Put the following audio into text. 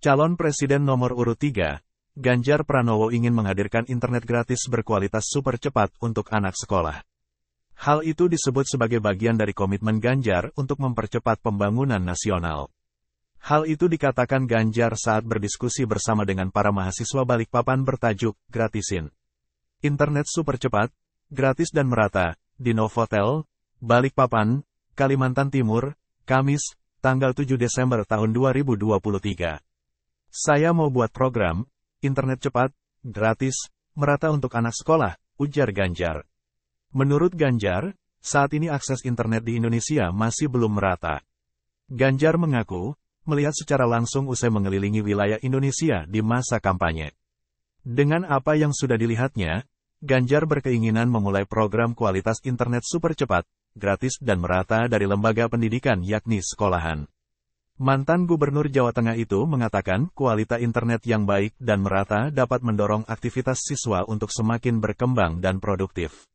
Calon Presiden nomor urut 3, Ganjar Pranowo ingin menghadirkan internet gratis berkualitas super cepat untuk anak sekolah. Hal itu disebut sebagai bagian dari komitmen Ganjar untuk mempercepat pembangunan nasional. Hal itu dikatakan Ganjar saat berdiskusi bersama dengan para mahasiswa Balikpapan bertajuk Gratisin. Internet super cepat, gratis dan merata, di Novotel, Balikpapan, Kalimantan Timur, Kamis, tanggal 7 Desember tahun 2023. Saya mau buat program, internet cepat, gratis, merata untuk anak sekolah, ujar Ganjar. Menurut Ganjar, saat ini akses internet di Indonesia masih belum merata. Ganjar mengaku, melihat secara langsung usai mengelilingi wilayah Indonesia di masa kampanye. Dengan apa yang sudah dilihatnya, Ganjar berkeinginan memulai program kualitas internet super cepat, gratis dan merata dari lembaga pendidikan yakni sekolahan. Mantan Gubernur Jawa Tengah itu mengatakan kualitas internet yang baik dan merata dapat mendorong aktivitas siswa untuk semakin berkembang dan produktif.